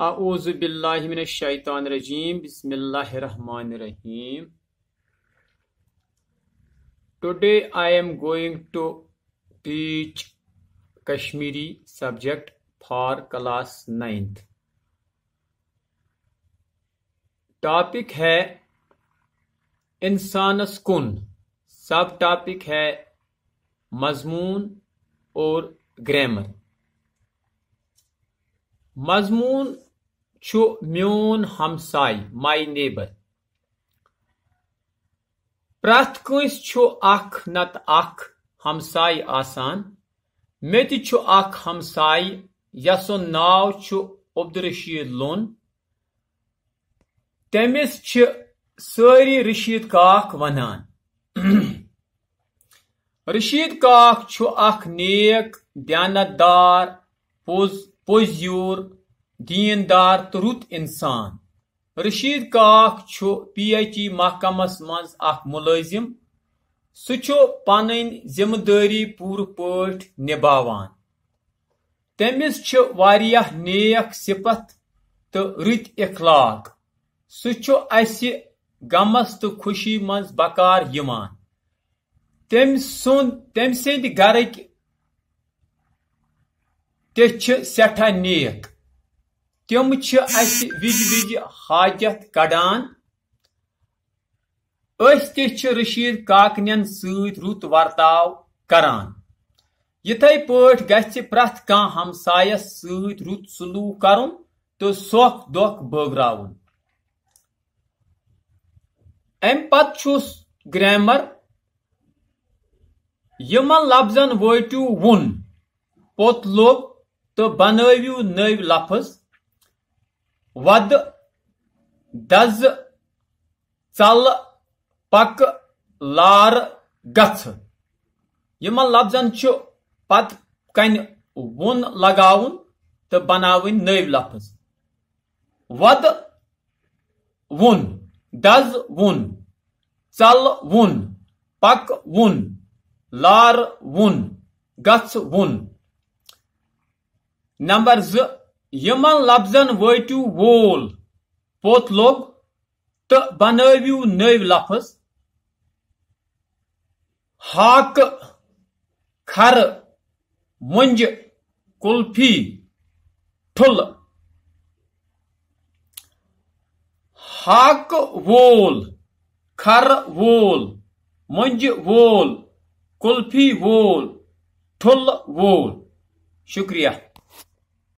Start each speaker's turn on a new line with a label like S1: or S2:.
S1: आउज़बिल्लिमिनशैतानरजीम बिसमीम today I am going to teach Kashmiri subject for class ninth topic है इंसानस कुन सब टॉपिक है मजमून और ग्रामर مضمون میون ہمسائی مائی نیبر پرٛٮ۪تھ کٲنٛسہِ چھُ اکھ نتہٕ اکھ ہمساے آسان مےٚ تہِ چھُ اکھ ہمساے یس سُنٛد ناو چھُ عبدالرشیٖد لون تٔمِس چھِ سٲری رٔشیٖد کاک ونان رٔشیٖد کاک چھُ اکھ نیک دیانت دار پوٚز پٔزۍ یور دار تو رت انسان رشید کاک چھو پی ایچ ای محکمس مز اخ مُلٲزِم سُہ چھُ پنٕنۍ ذِمہٕ دٲری پوٗرٕ پٲٹھۍ نِباوان تٔمِس چھِ واریاہ نیک صفت تو رت اخلاق سُہ چھُ اَسہِ غمس تو خوشی مز بکار یِوان تٔمۍ سُنٛد تٔمۍ سٕنٛدِ گرٕکۍ ते सठा नेक तम विज वज हाजत कड़ान रशीद काकन सुत वर्ताव करान यथे ग प्रथ कह हमसायस सुत सलू कर तो सोख दोख बगर अम पुस ग्रामर यमन लफजन वटू वोन पोत लोग तो बनवि नव लफज वद दज चल पक लार गथ यम लफजन पत कन वुन लगाउन तो बनावन नव लफज वद वुन दज वुन चल वुन पक वुन लार वुन गथ वुन نمبر زٕ یِمن لفظن وٲتِو وول پوٚت لوٚگ تہٕ بنٲوِو نٔوۍ لفظ ہاکہٕ کھرٕ مۄنجہِ کُلفی ٹھُلہٕ ہاکہٕ وول کھرٕ وول مۄنجہِ وول کُلفی وول ٹھُلہٕ وول شُکریہ